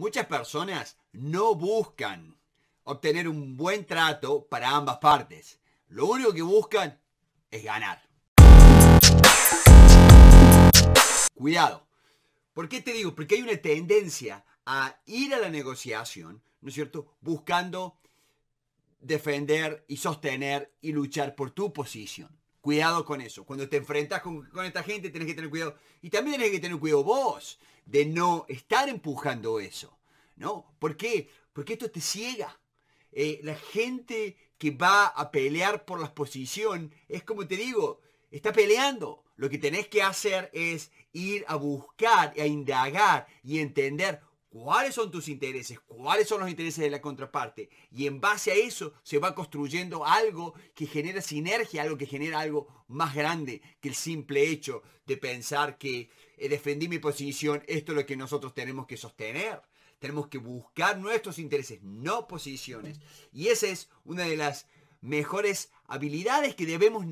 Muchas personas no buscan obtener un buen trato para ambas partes. Lo único que buscan es ganar. Cuidado. ¿Por qué te digo? Porque hay una tendencia a ir a la negociación, ¿no es cierto? Buscando defender y sostener y luchar por tu posición. Cuidado con eso. Cuando te enfrentas con, esta gente, tenés que tener cuidado. Y también tenés que tener cuidado vos de no estar empujando eso, ¿no? ¿Por qué? Porque esto te ciega. Eh, la gente que va a pelear por la exposición es como te digo, está peleando. Lo que tenés que hacer es ir a buscar, a indagar y entender cuáles son tus intereses, cuáles son los intereses de la contraparte. Y en base a eso se va construyendo algo que genera sinergia, algo que genera algo más grande que el simple hecho de pensar que eh, defendí mi posición, esto es lo que nosotros tenemos que sostener. Tenemos que buscar nuestros intereses, no posiciones. Y esa es una de las mejores habilidades que debemos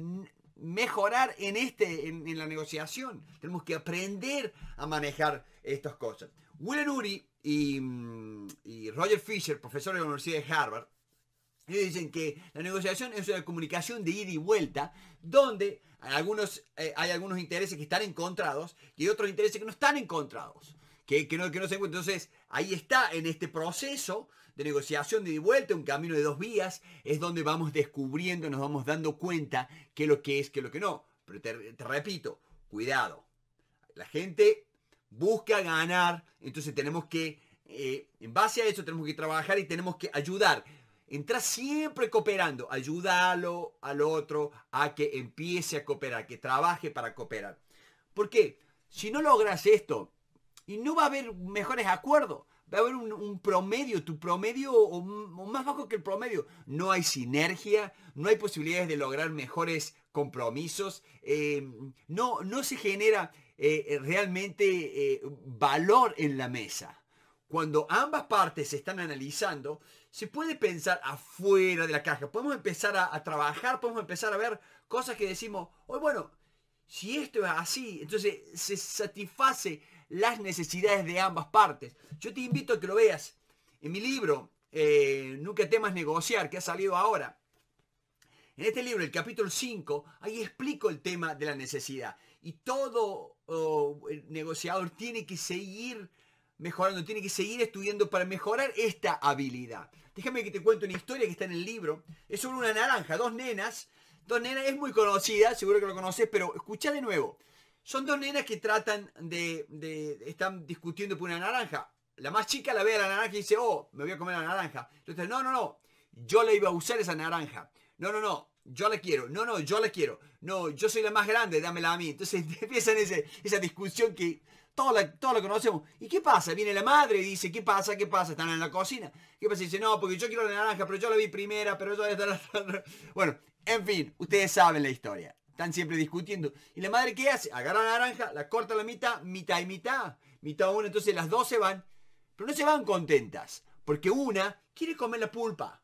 mejorar en, este, en, la negociación. Tenemos que aprender a manejar estas cosas. Willen Uri y, mm, y Roger Fisher, profesor de la Universidad de Harvard, ellos dicen que la negociación es una comunicación de ida y vuelta, donde hay algunos, eh, hay algunos intereses que están encontrados y otros intereses que no están encontrados, que, no, que no Entonces, ahí está, en este proceso de negociación de ida y vuelta, un camino de dos vías, es donde vamos descubriendo, nos vamos dando cuenta qué es lo que es, qué es lo que no. Pero te, repito, cuidado. La gente busca ganar, entonces tenemos que, eh, en base a eso, tenemos que trabajar y tenemos que ayudar Entra siempre cooperando, ayúdalo al otro a que empiece a cooperar, que trabaje para cooperar. Porque si no logras esto, y no va a haber mejores acuerdos, va a haber un, promedio, tu promedio o, más bajo que el promedio. No hay sinergia, no hay posibilidades de lograr mejores compromisos, eh, no, no se genera eh, eh, realmente valor en la mesa. Cuando ambas partes se están analizando, se puede pensar afuera de la caja. Podemos empezar a, trabajar, podemos empezar a ver cosas que decimos, hoy oh, bueno, si esto es así, entonces se satisface las necesidades de ambas partes. Yo te invito a que lo veas en mi libro, eh, Nunca temas negociar, que ha salido ahora. En este libro, el capítulo 5, ahí explico el tema de la necesidad. Y todo oh, negociador tiene que seguir mejorando, tiene que seguir estudiando para mejorar esta habilidad. Déjame que te cuente una historia que está en el libro. Es sobre una naranja, dos nenas. Dos nenas, es muy conocida, seguro que lo conoces, pero escucha de nuevo. Son dos nenas que tratan de, están discutiendo por una naranja. La más chica la ve a la naranja y dice, oh, me voy a comer la naranja. Entonces, no, no, no, yo le iba a usar esa naranja. No, no, no, yo la quiero. No, no, yo la quiero. No, yo soy la más grande, dámela a mí. Entonces empiezan esa discusión que todo, la, lo conocemos. ¿Y qué pasa? Viene la madre y dice, ¿qué pasa? ¿Qué pasa? Están en la cocina. ¿Qué pasa? dice, no, porque yo quiero la naranja, pero yo la vi primera, pero yo a la... Bueno, en fin, ustedes saben la historia. Están siempre discutiendo. ¿Y la madre qué hace? Agarra la naranja, la corta a la mitad, mitad y mitad. Mitad una, entonces las dos se van. Pero no se van contentas, porque una quiere comer la pulpa.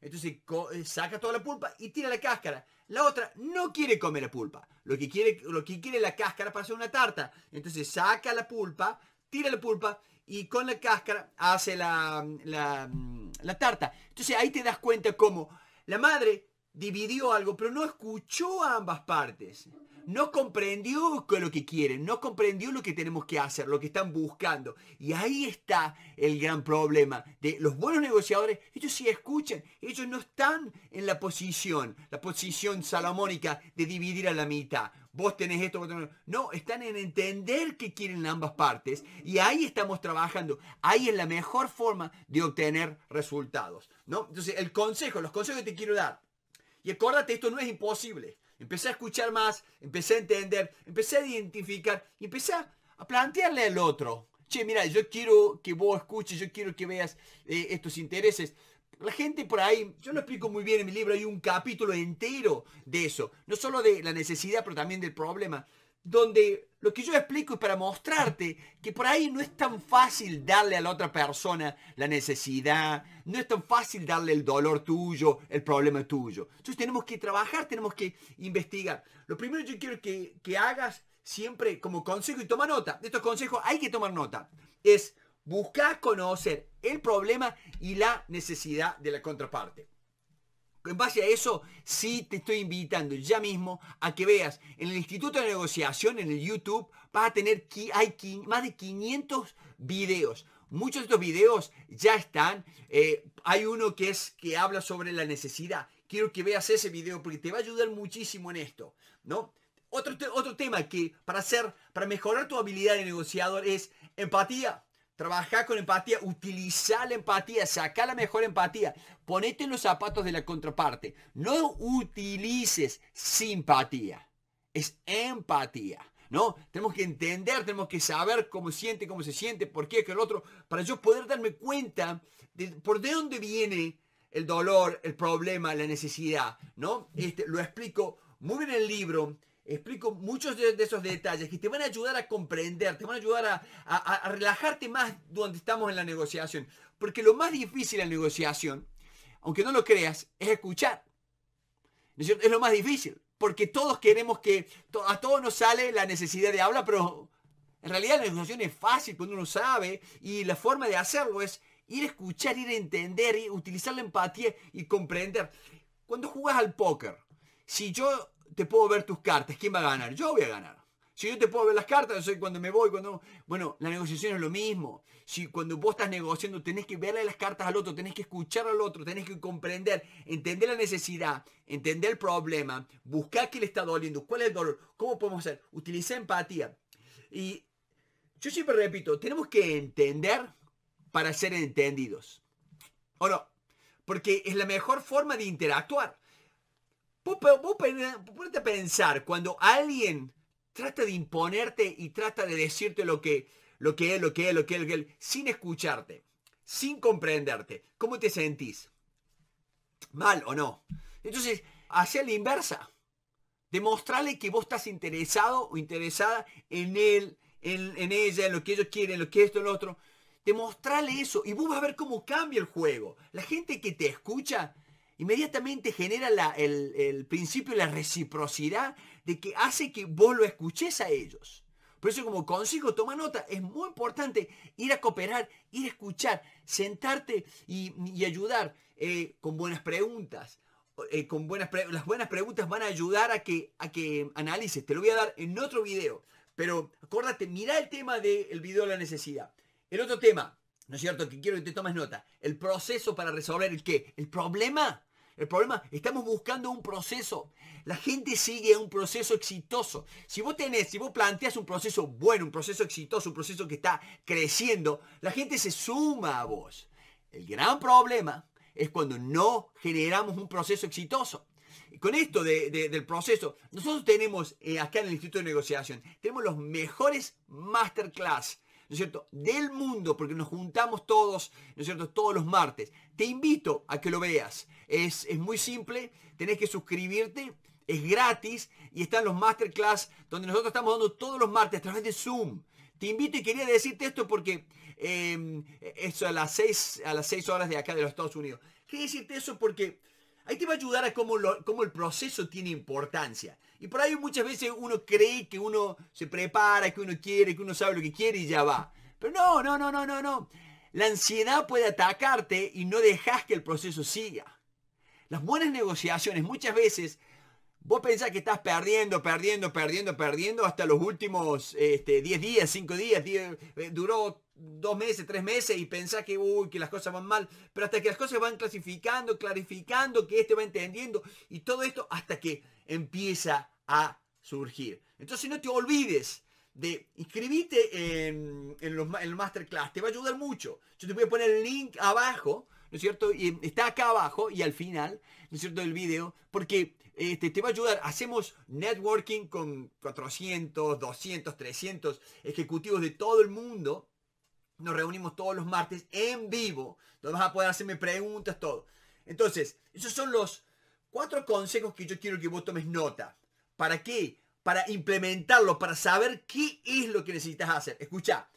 Entonces eh, saca toda la pulpa y tira la cáscara. La otra no quiere comer la pulpa. Lo que quiere, lo que quiere la cáscara para hacer una tarta. Entonces saca la pulpa, tira la pulpa y con la cáscara hace la, la, tarta. Entonces ahí te das cuenta cómo la madre dividió algo, pero no escuchó ambas partes no comprendió lo que quieren, no comprendió lo que tenemos que hacer, lo que están buscando. Y ahí está el gran problema de los buenos negociadores. Ellos sí escuchan, ellos no están en la posición, la posición salomónica de dividir a la mitad. Vos tenés esto, vos tenés... No, están en entender que quieren ambas partes y ahí estamos trabajando. Ahí es la mejor forma de obtener resultados. ¿no? Entonces, el consejo, los consejos que te quiero dar. Y acuérdate, esto no es imposible. Empecé a escuchar más, empecé a entender, empecé a identificar y empecé a plantearle al otro. Che, mira, yo quiero que vos escuches, yo quiero que veas eh, estos intereses. La gente por ahí, yo lo explico muy bien en mi libro, hay un capítulo entero de eso. No solo de la necesidad, pero también del problema donde lo que yo explico es para mostrarte que por ahí no es tan fácil darle a la otra persona la necesidad, no es tan fácil darle el dolor tuyo, el problema tuyo. Entonces tenemos que trabajar, tenemos que investigar. Lo primero yo quiero que, que hagas siempre como consejo y toma nota. De estos consejos hay que tomar nota. Es buscar conocer el problema y la necesidad de la contraparte. En base a eso, sí te estoy invitando ya mismo a que veas en el Instituto de Negociación, en el YouTube, vas a tener más de 500 videos. Muchos de estos videos ya están. Eh, hay uno que es que habla sobre la necesidad. Quiero que veas ese video porque te va a ayudar muchísimo en esto, ¿no? Otro, otro tema que para hacer, para mejorar tu habilidad de negociador es empatía, Trabajar con empatía, utilizar la empatía, sacar la mejor empatía, ponete en los zapatos de la contraparte. No utilices simpatía, es empatía. ¿no? Tenemos que entender, tenemos que saber cómo siente, cómo se siente, por qué, que el otro, para yo poder darme cuenta de por de dónde viene el dolor, el problema, la necesidad, ¿no? Este, lo explico muy bien en el libro Explico muchos de, esos detalles que te van a ayudar a comprender, te van a ayudar a, relajarte más donde estamos en la negociación. Porque lo más difícil en la negociación, aunque no lo creas, es escuchar. Es, lo más difícil. Porque todos queremos que a todos nos sale la necesidad de hablar, pero en realidad la negociación es fácil cuando uno sabe y la forma de hacerlo es ir a escuchar, ir a entender, y utilizar la empatía y comprender. Cuando jugas al póker, si yo te puedo ver tus cartas, ¿quién va a ganar? Yo voy a ganar. Si yo te puedo ver las cartas, cuando me voy, cuando... Bueno, la negociación es lo mismo. Si cuando vos estás negociando tenés que verle las cartas al otro, tenés que escuchar al otro, tenés que comprender, entender la necesidad, entender el problema, buscar qué le está doliendo, cuál es el dolor, cómo podemos hacer. Utiliza empatía. Y yo siempre repito, tenemos que entender para ser entendidos. ¿O no? Porque es la mejor forma de interactuar. Vos, ponete a pensar, cuando alguien trata de imponerte y trata de decirte lo que, lo que es, lo que es, lo que es, sin escucharte, sin comprenderte, ¿cómo te sentís? ¿Mal o no? Entonces, hacia la inversa. Demostrarle que vos estás interesado o interesada en él, en, ella, en lo que ellos quieren, en lo que esto, en lo otro. Demostrarle eso y vos vas a ver cómo cambia el juego. La gente que te escucha inmediatamente genera el, principio la reciprocidad de que hace que vos lo escuches a ellos. Por eso como consigo, toma nota, es muy importante ir a cooperar, ir a escuchar, sentarte y, ayudar eh, con buenas preguntas. Eh, con buenas las buenas preguntas van a ayudar a que, a que analices. Te lo voy a dar en otro video. Pero acuérdate, mira el tema del el video de la necesidad. El otro tema, ¿No es cierto? Que quiero que te tomes nota. El proceso para resolver el qué? El problema. El problema, estamos buscando un proceso. La gente sigue un proceso exitoso. Si vos tenés, si vos planteas un proceso bueno, un proceso exitoso, un proceso que está creciendo, la gente se suma a vos. El gran problema es cuando no generamos un proceso exitoso. con esto del proceso, nosotros tenemos eh, acá en el Instituto de Negociación, tenemos los mejores masterclass ¿no es cierto?, del mundo, porque nos juntamos todos, ¿no es cierto?, todos los martes. Te invito a que lo veas. Es, es muy simple, tenés que suscribirte, es gratis y están los masterclass donde nosotros estamos dando todos los martes a través de Zoom. Te invito y quería decirte esto porque eh, eso a las 6 a las 6 horas de acá de los Estados Unidos. Quería decirte eso porque Ahí te va a ayudar a cómo, el proceso tiene importancia. Y por ahí muchas veces uno cree que uno se prepara, que uno quiere, que uno sabe lo que quiere y ya va. Pero no, no, no, no, no, no. La ansiedad puede atacarte y no dejas que el proceso siga. Las buenas negociaciones muchas veces Vos pensás que estás perdiendo, perdiendo, perdiendo, perdiendo hasta los últimos este, 10 días, 5 días, eh, duró 2 meses, 3 meses y pensás que, que las cosas van mal, pero hasta que las cosas van clasificando, clarificando, que este va entendiendo y todo esto hasta que empieza a surgir. Entonces no te olvides de inscribirte en, los, en el masterclass, te va a ayudar mucho. Yo te voy a poner el link abajo ¿no es cierto? Y em, está acá abajo y al final, ¿no es cierto?, del video, porque este, te va a ayudar. Hacemos networking con 400, 200, 300 ejecutivos de todo el mundo. Nos reunimos todos los martes en vivo, donde vas a poder hacerme preguntas, todo. Entonces, esos son los cuatro consejos que yo quiero que vos tomes nota. ¿Para qué? Para implementarlo, para saber qué es lo que necesitas hacer. Escucha,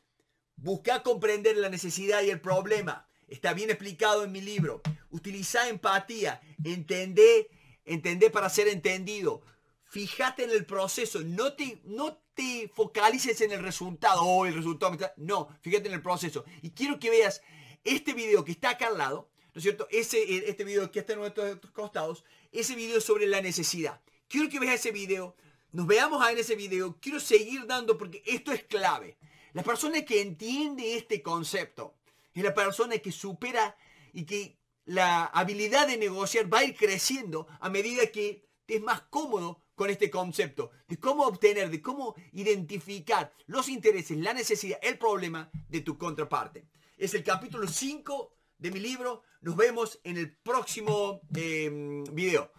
busca comprender la necesidad y el problema. Está bien explicado en mi libro. Utiliza empatía. entender, entender para ser entendido. Fíjate en el proceso. No te, no te focalices en el resultado. Oh, el resultado. No, fíjate en el proceso. Y quiero que veas este video que está acá al lado. ¿No es cierto? Eh, este video que está en nuestros costados. Ese video sobre la necesidad. Quiero que veas ese video. Nos veamos en ese video. Quiero seguir dando porque esto es clave. Las persona que entiende este concepto es la persona que supera y que la habilidad de negociar va a ir creciendo a medida que te es más cómodo con este concepto de cómo obtener, de cómo identificar los intereses, la necesidad, el problema de tu contraparte. Es el capítulo 5 de mi libro. Nos vemos en el próximo eh, video.